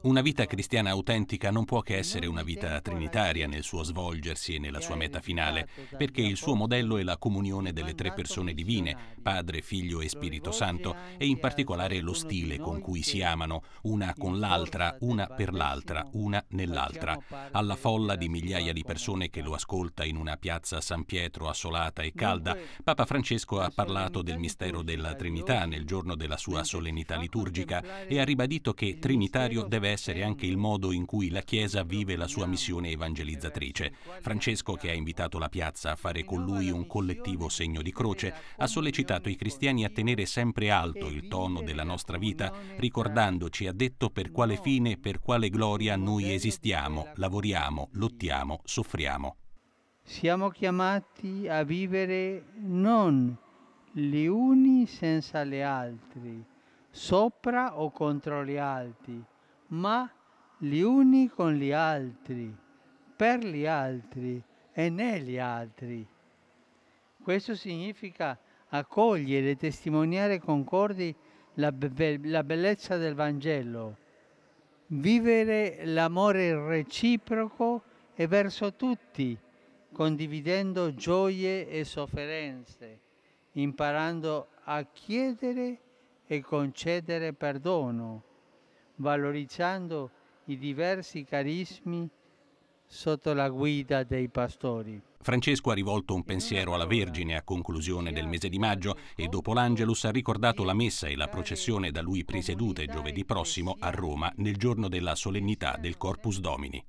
Una vita cristiana autentica non può che essere una vita trinitaria nel suo svolgersi e nella sua meta finale, perché il suo modello è la comunione delle tre persone divine, Padre, Figlio e Spirito Santo, e in particolare lo stile con cui si amano, una con l'altra, una per l'altra, una nell'altra. Alla folla di migliaia di persone che lo ascolta in una piazza San Pietro assolata e calda, Papa Francesco ha parlato del mistero della Trinità nel giorno della sua solennità liturgica e ha ribadito che Trinitario deve essere anche il modo in cui la Chiesa vive la sua missione evangelizzatrice. Francesco, che ha invitato la piazza a fare con lui un collettivo segno di croce, ha sollecitato i cristiani a tenere sempre alto il tono della nostra vita, ricordandoci, ha detto, per quale fine per quale gloria noi esistiamo, lavoriamo, lottiamo, soffriamo. Siamo chiamati a vivere non gli uni senza gli altri, sopra o contro gli altri, ma gli uni con gli altri, per gli altri e negli altri. Questo significa accogliere e testimoniare concordi la, be- la bellezza del Vangelo, vivere l'amore reciproco e verso tutti, condividendo gioie e sofferenze, imparando a chiedere e concedere perdono valorizzando i diversi carismi sotto la guida dei pastori. Francesco ha rivolto un pensiero alla Vergine a conclusione del mese di maggio e dopo l'Angelus ha ricordato la messa e la processione da lui presiedute giovedì prossimo a Roma nel giorno della solennità del Corpus Domini.